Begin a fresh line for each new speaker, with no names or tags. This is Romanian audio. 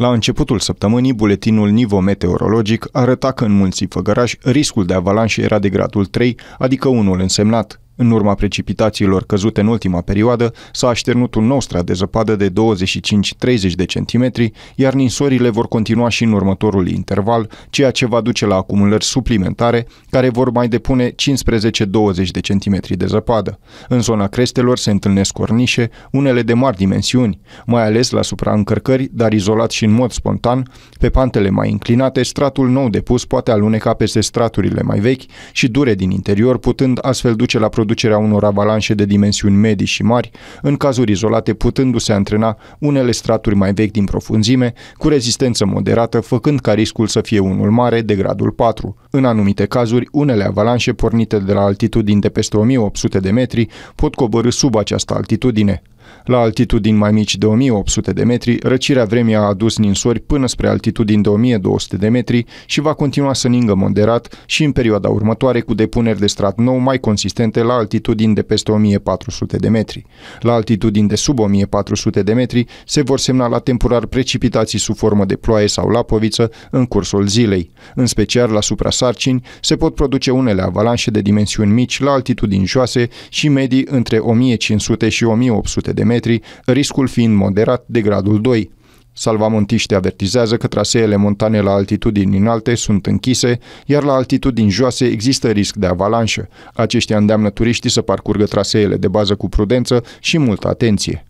La începutul săptămânii, buletinul Nivo Meteorologic arăta că în munții Făgăraș riscul de avalanșe era de gradul 3, adică unul însemnat. În urma precipitațiilor căzute în ultima perioadă, s-a așternut un nou strat de zăpadă de 25-30 de centimetri, iar ninsorile vor continua și în următorul interval, ceea ce va duce la acumulări suplimentare, care vor mai depune 15-20 de centimetri de zăpadă. În zona crestelor se întâlnesc cornișe, unele de mari dimensiuni, mai ales la supraîncărcări, dar izolat și în mod spontan, pe pantele mai inclinate, stratul nou depus poate aluneca peste straturile mai vechi și dure din interior, putând astfel duce la producție producerea unor avalanșe de dimensiuni medii și mari, în cazuri izolate putându-se antrena unele straturi mai vechi din profunzime, cu rezistență moderată, făcând ca riscul să fie unul mare de gradul 4. În anumite cazuri, unele avalanșe pornite de la altitudini de peste 1800 de metri pot coborâ sub această altitudine. La altitudini mai mici de 1800 de metri, răcirea vremii a adus ninsori până spre altitudini de 1200 de metri și va continua să ningă moderat și în perioada următoare cu depuneri de strat nou mai consistente la altitudini de peste 1400 de metri. La altitudini de sub 1400 de metri se vor semna la temporar precipitații sub formă de ploaie sau lapoviță în cursul zilei. În special la suprasarcini se pot produce unele avalanșe de dimensiuni mici la altitudini joase și medii între 1500 și 1800 de de metri, riscul fiind moderat de gradul 2. Salvamontiștii avertizează că traseele montane la altitudini înalte sunt închise, iar la altitudini joase există risc de avalanșă. Aceștia îndeamnă turiștii să parcurgă traseele de bază cu prudență și multă atenție.